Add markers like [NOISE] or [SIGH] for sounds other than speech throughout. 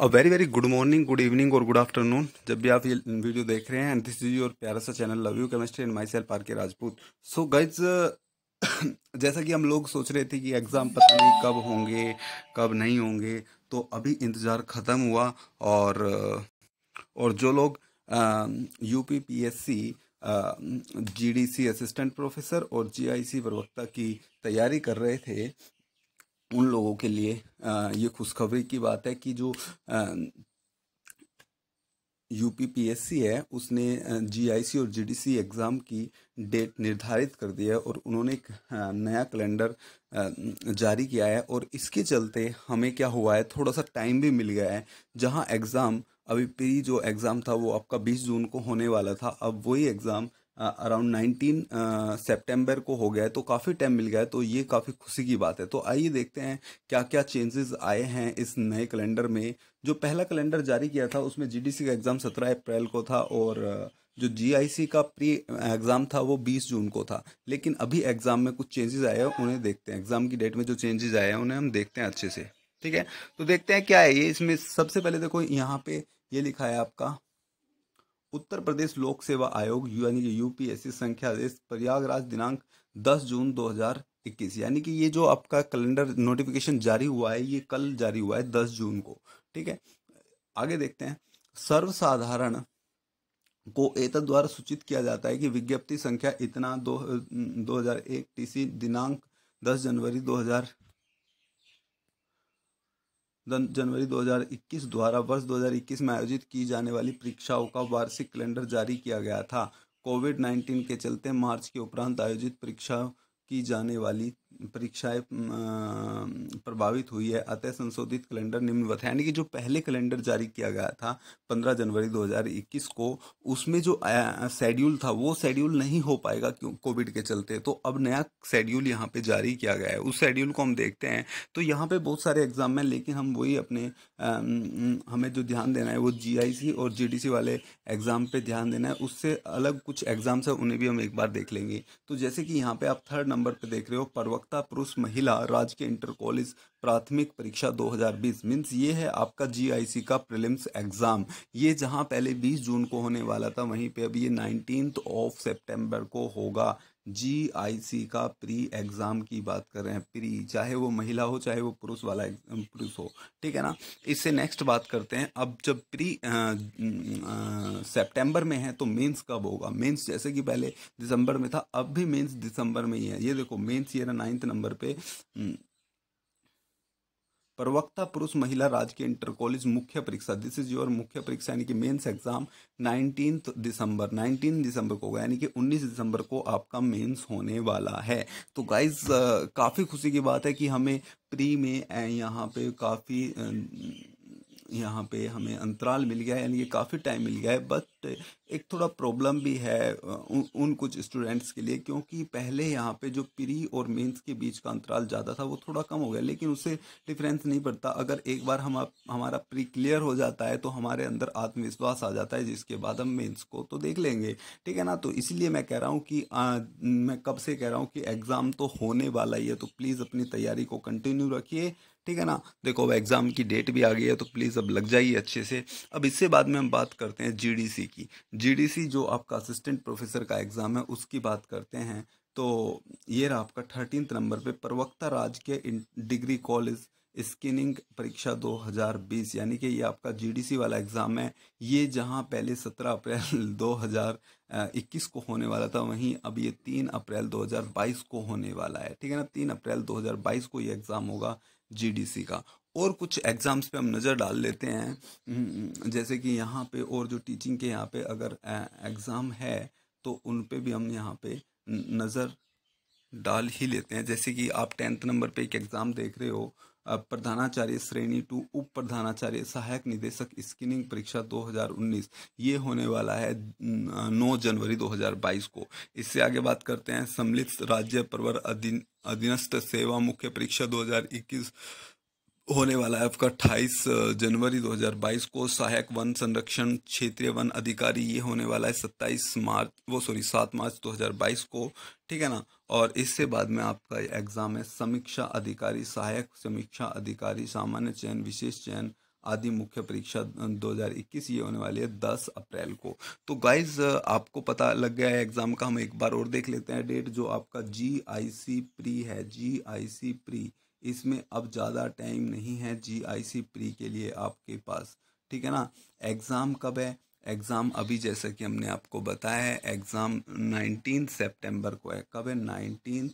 अ very very good morning good evening और good afternoon जब भी आप ये वीडियो देख रहे हैं एंड दिस इज योर प्यारा सा channel love you chemistry and myself R K Rajput so guys जैसा कि हम लोग सोच रहे थे कि एग्ज़ाम पता नहीं कब होंगे कब नहीं होंगे तो अभी इंतज़ार ख़त्म हुआ और और जो लोग U P P S C G D C assistant professor और जी आई सी प्रवक्ता की तैयारी कर रहे थे उन लोगों के लिए ये खुशखबरी की बात है कि जो यूपीपीएससी है उसने जीआईसी और जीडीसी एग्ज़ाम की डेट निर्धारित कर दी है और उन्होंने एक नया कैलेंडर जारी किया है और इसके चलते हमें क्या हुआ है थोड़ा सा टाइम भी मिल गया है जहां एग्ज़ाम अभी प्री जो एग्ज़ाम था वो आपका 20 जून को होने वाला था अब वही एग्ज़ाम अराउंड नाइनटीन सेप्टेम्बर को हो गया है तो काफ़ी टाइम मिल गया है तो ये काफ़ी खुशी की बात है तो आइए देखते हैं क्या क्या चेंजेस आए हैं इस नए कैलेंडर में जो पहला कैलेंडर जारी किया था उसमें जीडीसी का एग्ज़ाम सत्रह अप्रैल को था और जो जीआईसी का प्री एग्ज़ाम था वो 20 जून को था लेकिन अभी एग्ज़ाम में कुछ चेंजेस आए हैं उन्हें देखते हैं एग्ज़ाम की डेट में जो चेंजेस आए हैं उन्हें हम देखते हैं अच्छे से ठीक है तो देखते हैं क्या है ये इसमें सबसे पहले देखो यहाँ पे ये लिखा है आपका उत्तर प्रदेश लोक सेवा आयोग यानी कि यूपीएससी संख्या आदेश प्रयागराज दिनांक 10 जून 2021 यानी कि ये जो आपका कैलेंडर नोटिफिकेशन जारी हुआ है ये कल जारी हुआ है 10 जून को ठीक है आगे देखते हैं सर्वसाधारण को एतद द्वारा सूचित किया जाता है कि विज्ञप्ति संख्या इतना दो दो हजार एक टीसी दिनांक दस जनवरी हजार जनवरी 2021 द्वारा वर्ष 2021 में आयोजित की जाने वाली परीक्षाओं का वार्षिक कैलेंडर जारी किया गया था कोविड 19 के चलते मार्च के उपरांत आयोजित परीक्षा की जाने वाली परीक्षाएं प्रभावित हुई है अतः संशोधित कैलेंडर निम्नवत है यानी कि जो पहले कैलेंडर जारी किया गया था 15 जनवरी 2021 को उसमें जो शेड्यूल था वो शेड्यूल नहीं हो पाएगा क्यों कोविड के चलते तो अब नया शेड्यूल यहाँ पे जारी किया गया है उस शेड्यूल को हम देखते हैं तो यहाँ पे बहुत सारे एग्जाम हैं लेकिन हम वही अपने आ, हमें जो ध्यान देना है वो जी और जी वाले एग्ज़ाम पर ध्यान देना है उससे अलग कुछ एग्ज़ाम्स हैं उन्हें भी हम एक बार देख लेंगे तो जैसे कि यहाँ पर आप थर्ड नंबर पर देख रहे हो परवक अधिवक्ता पुरुष महिला राजकीय इंटर कॉलेज प्राथमिक परीक्षा 2020 मींस ये है आपका जीआईसी का प्रीलिम्स एग्ज़ाम ये जहाँ पहले 20 जून को होने वाला था वहीं पे अब ये नाइनटीन ऑफ सेप्टेम्बर को होगा जी आई सी का प्री एग्ज़ाम की बात कर रहे हैं प्री चाहे वो महिला हो चाहे वो पुरुष वाला पुरुष हो ठीक है ना इससे नेक्स्ट बात करते हैं अब जब प्री सितंबर में है तो मेंस कब होगा मेंस जैसे कि पहले दिसंबर में था अब भी मेंस दिसंबर में ही है ये देखो मेंस ये ना नाइन्थ नंबर पे न, प्रवक्ता पुरुष महिला राजकीय इंटर कॉलेज मुख्य परीक्षा दिस इज योर मुख्य परीक्षा यानी कि mains exam nineteen December nineteen December को होगा यानी कि उन्नीस दिसंबर को आपका मेंस होने वाला है तो गाइज काफ़ी खुशी की बात है कि हमें प्री में यहाँ पे काफ़ी यहाँ पे हमें अंतराल मिल गया है यानी ये काफ़ी टाइम मिल गया है बट एक थोड़ा प्रॉब्लम भी है उन, उन कुछ स्टूडेंट्स के लिए क्योंकि पहले यहाँ पे जो प्री और मेंस के बीच का अंतराल ज़्यादा था वो थोड़ा कम हो गया लेकिन उससे डिफरेंस नहीं पड़ता अगर एक बार हम हमारा प्री क्लियर हो जाता है तो हमारे अंदर आत्मविश्वास आ जाता है जिसके बाद हम मेन्स को तो देख लेंगे ठीक है ना तो इसलिए मैं कह रहा हूँ कि आ, मैं कब से कह रहा हूँ कि एग्ज़ाम तो होने वाला ही है तो प्लीज़ अपनी तैयारी को कंटिन्यू रखिए ठीक है ना देखो अब एग्ज़ाम की डेट भी आ गई है तो प्लीज़ अब लग जाइए अच्छे से अब इससे बाद में हम बात करते हैं जीडीसी की जीडीसी जो आपका असिस्टेंट प्रोफेसर का एग्ज़ाम है उसकी बात करते हैं तो ये रहा आपका थर्टीन नंबर पे प्रवक्ता राज के डिग्री कॉलेज स्क्रीनिंग परीक्षा 2020 यानी कि ये आपका जीडीसी वाला एग्ज़ाम है ये जहाँ पहले 17 अप्रैल 2021 [LAUGHS] को होने वाला था वहीं अब ये 3 अप्रैल 2022 को होने वाला है ठीक है ना 3 अप्रैल 2022 को ये एग्ज़ाम होगा जीडीसी का और कुछ एग्ज़ाम्स पे हम नज़र डाल लेते हैं हम्म, हम्म, जैसे कि यहाँ पे और जो टीचिंग के यहाँ पे अगर एग्ज़ाम है तो उन पे भी हम यहाँ पे नज़र डाल ही लेते हैं जैसे कि आप टेंथ नंबर पे एक एग्ज़ाम देख रहे हो प्रधानाचार्य श्रेणी टू उप प्रधानाचार्य सहायक निदेशक स्क्रीनिंग परीक्षा 2019 ये होने वाला है 9 जनवरी 2022 को इससे आगे बात करते हैं सम्मिलित राज्य प्रवर अधीन अधीनस्थ सेवा मुख्य परीक्षा 2021 होने वाला है आपका अट्ठाईस जनवरी 2022 को सहायक वन संरक्षण क्षेत्रीय वन अधिकारी ये होने वाला है 27 मार्च वो सॉरी 7 मार्च 2022 को ठीक है ना और इससे बाद में आपका एग्ज़ाम है समीक्षा अधिकारी सहायक समीक्षा अधिकारी सामान्य चयन विशेष चयन आदि मुख्य परीक्षा 2021 ये होने वाली है 10 अप्रैल को तो गाइज आपको पता लग गया है एग्ज़ाम का हम एक बार और देख लेते हैं डेट जो आपका जी आई सी प्री है जी आई सी प्री इसमें अब ज़्यादा टाइम नहीं है जीआईसी प्री के लिए आपके पास ठीक है ना एग्ज़ाम कब है एग्ज़ाम अभी जैसा कि हमने आपको बताया है एग्ज़ाम नाइनटीन सेप्टेम्बर को है कब है नाइनटीन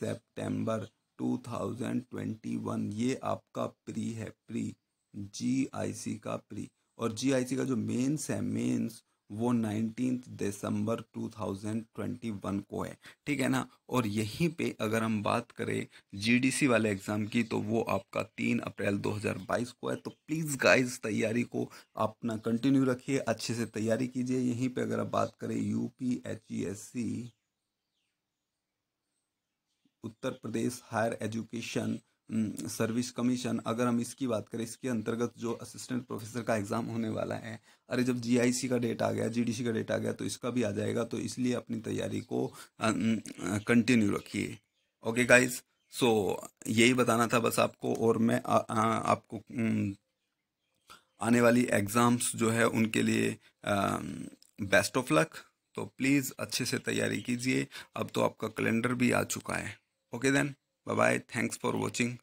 सेप्टेम्बर वन ये आपका प्री है प्री जीआईसी का प्री और जीआईसी का जो मेंस है मेंस वो नाइनटीन दिसंबर 2021 को है ठीक है ना और यहीं पे अगर हम बात करें जीडीसी वाले एग्ज़ाम की तो वो आपका तीन अप्रैल 2022 को है तो प्लीज़ गाइस तैयारी को अपना कंटिन्यू रखिए अच्छे से तैयारी कीजिए यहीं पे अगर आप बात करें S C e Uttar Pradesh higher education service hmm, commission अगर हम इसकी बात करें इसके अंतर्गत जो असिस्टेंट प्रोफेसर का एग्ज़ाम होने वाला है अरे जब जीआईसी का डेट आ गया जीडीसी का डेट आ गया तो इसका भी आ जाएगा तो इसलिए अपनी तैयारी को कंटिन्यू रखिए ओके गाइज सो यही बताना था बस आपको और मैं आ, आ, आपको हम्म, आने वाली एग्ज़ाम्स जो है उनके लिए बेस्ट ऑफ लक तो प्लीज़ अच्छे से तैयारी कीजिए अब तो आपका कैलेंडर भी आ चुका है okay then Bye bye. Thanks for watching.